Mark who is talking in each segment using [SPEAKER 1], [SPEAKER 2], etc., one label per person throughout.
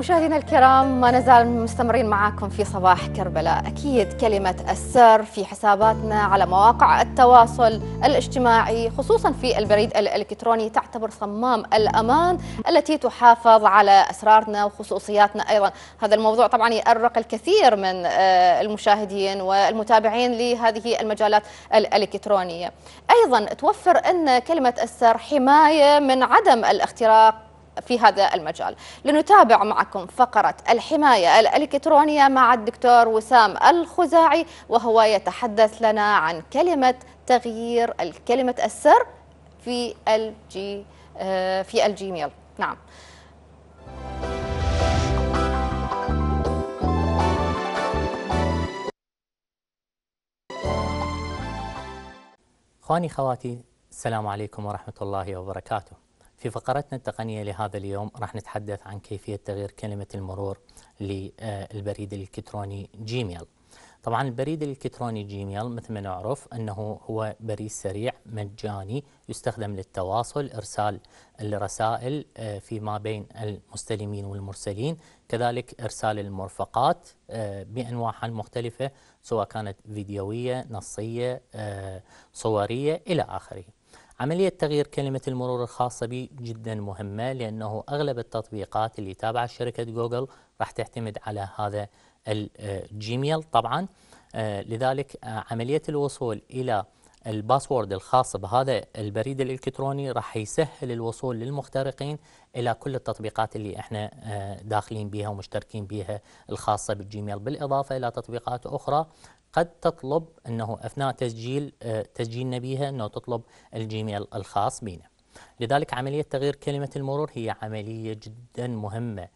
[SPEAKER 1] مشاهدينا الكرام ما نزال مستمرين معاكم في صباح كربلاء أكيد كلمة السر في حساباتنا على مواقع التواصل الاجتماعي خصوصا في البريد الإلكتروني تعتبر صمام الأمان التي تحافظ على أسرارنا وخصوصياتنا أيضا هذا الموضوع طبعا يأرق الكثير من آه، المشاهدين والمتابعين لهذه المجالات الإلكترونية أيضا توفر أن كلمة السر حماية من عدم الاختراق في هذا المجال لنتابع معكم فقرة الحماية الإلكترونية مع الدكتور وسام الخزاعي وهو يتحدث لنا عن كلمة تغيير الكلمة السر في الجي آه، في الجيميل نعم
[SPEAKER 2] اخواني خواتي السلام عليكم ورحمه الله وبركاته في فقرتنا التقنية لهذا اليوم راح نتحدث عن كيفية تغيير كلمة المرور للبريد الإلكتروني جيميل طبعا البريد الإلكتروني جيميل مثل ما نعرف أنه هو بريد سريع مجاني يستخدم للتواصل إرسال الرسائل آه، فيما بين المستلمين والمرسلين كذلك إرسال المرفقات آه، بأنواعها المختلفة سواء كانت فيديوية نصية آه، صورية إلى آخره عملية تغيير كلمة المرور الخاصة بي جدا مهمة لأنه أغلب التطبيقات اللي تابعة شركة جوجل راح تعتمد على هذا الجيميل آه، طبعا آه، لذلك آه، عملية الوصول إلى الباسورد الخاص بهذا البريد الالكتروني راح يسهل الوصول للمخترقين الى كل التطبيقات اللي احنا آه، داخلين بها ومشتركين بها الخاصه بالجيميل بالاضافه الى تطبيقات اخرى قد تطلب انه اثناء تسجيل آه، تسجيلنا بها انه تطلب الجيميل الخاص بنا. لذلك عمليه تغيير كلمه المرور هي عمليه جدا مهمه.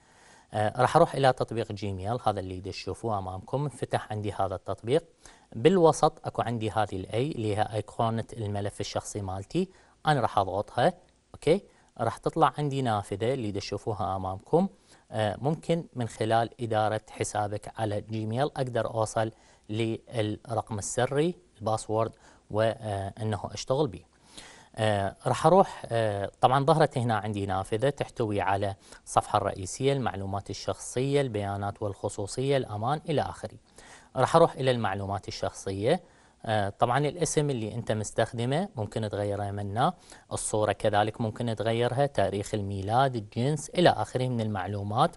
[SPEAKER 2] آه، راح اروح الى تطبيق جيميل هذا اللي تشوفوه امامكم، فتح عندي هذا التطبيق. بالوسط اكو عندي هذه الاي اللي هي ايقونه الملف الشخصي مالتي انا راح اضغطها اوكي راح تطلع عندي نافذه اللي تشوفوها امامكم آه ممكن من خلال اداره حسابك على جيميل اقدر اوصل للرقم السري الباسورد وانه اشتغل به آه راح اروح آه طبعا ظهرت هنا عندي نافذه تحتوي على الصفحه الرئيسيه المعلومات الشخصيه البيانات والخصوصيه الامان الى اخره راح اروح الى المعلومات الشخصيه آه، طبعا الاسم اللي انت مستخدمه ممكن تغيره منا الصوره كذلك ممكن تغيرها تاريخ الميلاد الجنس الى اخره من المعلومات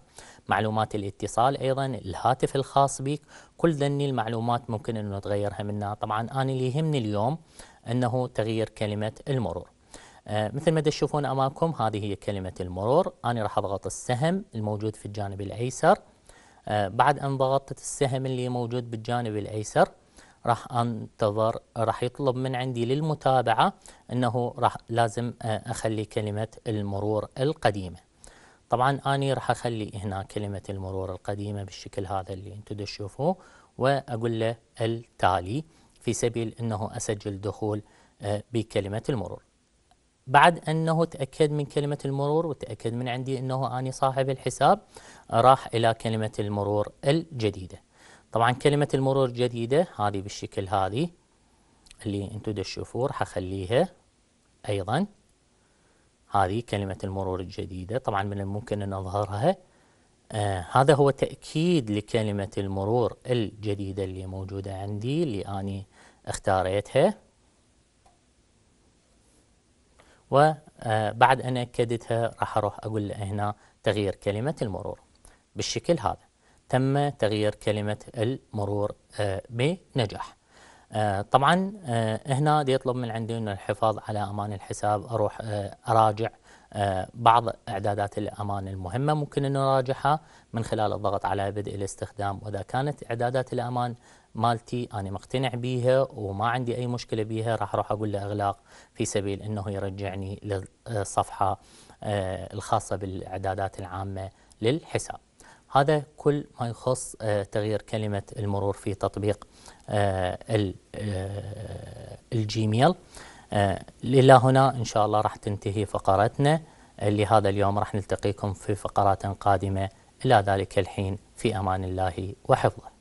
[SPEAKER 2] معلومات الاتصال ايضا الهاتف الخاص بك كل ذني المعلومات ممكن انه تغيرها منا طبعا انا اللي يهمني اليوم انه تغيير كلمه المرور آه، مثل ما تشوفون امامكم هذه هي كلمه المرور انا راح اضغط السهم الموجود في الجانب الايسر آه، بعد أن ضغطت السهم اللي موجود بالجانب الأيسر راح انتظر راح يطلب من عندي للمتابعة أنه راح لازم آه، أخلي كلمة المرور القديمة طبعا أني راح أخلي هنا كلمة المرور القديمة بالشكل هذا اللي أنتم تشوفوه وأقول له التالي في سبيل أنه أسجل دخول آه، بكلمة المرور بعد أنه تأكد من كلمة المرور وتأكد من عندي أنه أنا صاحب الحساب راح إلى كلمة المرور الجديدة طبعا كلمة المرور الجديدة هذه بالشكل هذه اللي انتم تشوفوه راح اخليها ايضا هذه كلمة المرور الجديدة طبعا من الممكن ان اظهرها آه هذا هو تأكيد لكلمة المرور الجديدة اللي موجودة عندي اللي اني اختاريتها وبعد أن أكدتها راح أروح أقول له هنا تغيير كلمة المرور بالشكل هذا تم تغيير كلمة المرور آه، بنجاح آه، طبعا آه، هنا دي يطلب من عندي أنه الحفاظ على أمان الحساب أروح أراجع بعض إعدادات الأمان المهمة ممكن أن نراجعها من خلال الضغط على بدء الاستخدام وإذا كانت إعدادات الأمان مالتي انا مقتنع بيها وما عندي اي مشكله بيها راح اروح اقول له اغلاق في سبيل انه يرجعني للصفحه آه، الخاصه بالاعدادات العامه للحساب. هذا كل ما يخص آه، تغيير كلمه المرور في تطبيق آه، الجيميل. الى هنا ان شاء الله راح تنتهي فقرتنا لهذا اليوم راح نلتقيكم في فقرات قادمه الى ذلك الحين في امان الله وحفظه.